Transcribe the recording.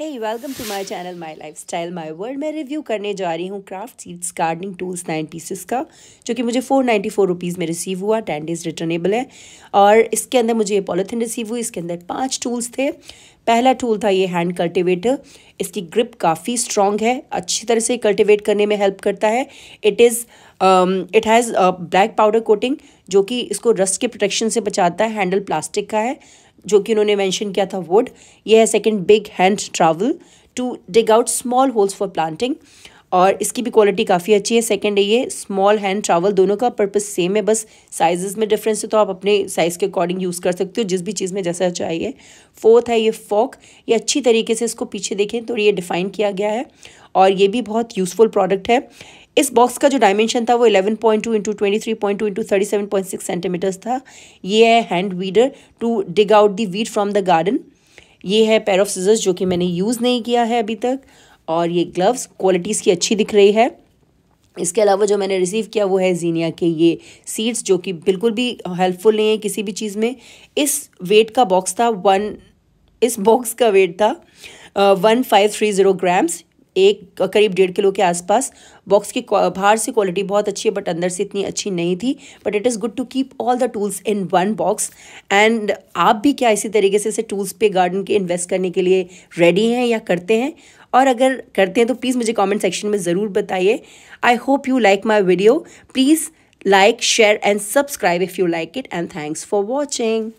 hey welcome to my channel my lifestyle my world मैं review करने जा रही हूँ craft seeds gardening tools nine pieces का जो कि मुझे फोर नाइन्टी फोर रुपीज़ में रिसीव हुआ टेन डेज़ रिटर्नेबल है और इसके अंदर मुझे ये पॉलीथिन रिसीव हुई इसके अंदर पांच टूल्स थे पहला टूल था ये हैंड कल्टिवेटर इसकी ग्रिप काफ़ी स्ट्रॉन्ग है अच्छी तरह से कल्टिवेट करने में हेल्प करता है it is it has black powder coating जो कि इसको रस्ट के प्रोटेक्शन से बचाता है हैंडल प्लास्टिक का है जो कि उन्होंने मेंशन किया था वुड ये है second big hand trowel to dig out small holes for planting और इसकी भी क्वालिटी काफ़ी अच्छी है सेकंड है ये स्मॉल हैंड ट्रैवल दोनों का पर्पस सेम है बस साइजेस में डिफरेंस है तो आप अपने साइज़ के अकॉर्डिंग यूज़ कर सकते हो जिस भी चीज़ में जैसा चाहिए फोर्थ है ये फॉक ये अच्छी तरीके से इसको पीछे देखें तो ये डिफ़ाइन किया गया है और ये भी बहुत यूज़फुल प्रोडक्ट है इस बॉक्स का जो डायमेंशन था वो 11.2 point two into twenty three point two into thirty seven point six centimetres था ये है hand weeder to dig out the weed from the garden ये है पेयर ऑफ सीजर्स जो कि मैंने यूज़ नहीं किया है अभी तक और ये ग्लव्स क्वालिटीज़ की अच्छी दिख रही है इसके अलावा जो मैंने रिसीव किया वो है जीनिया के ये सीड्स जो कि बिल्कुल भी हेल्पफुल नहीं है किसी भी चीज़ में इस वेट का बॉक्स था वन इस बॉक्स का वेट था one five three zero grams एक करीब डेढ़ किलो के आसपास बॉक्स की बाहर से क्वालिटी बहुत अच्छी है बट अंदर से इतनी अच्छी नहीं थी but it is good to keep all the tools in one box and आप भी क्या इसी तरीके से इसे टूल्स पे गार्डन के इन्वेस्ट करने के लिए रेडी हैं या करते हैं और अगर करते हैं तो प्लीज़ मुझे कॉमेंट सेक्शन में ज़रूर बताइए I hope you like my video please like share and subscribe if you like it and thanks for watching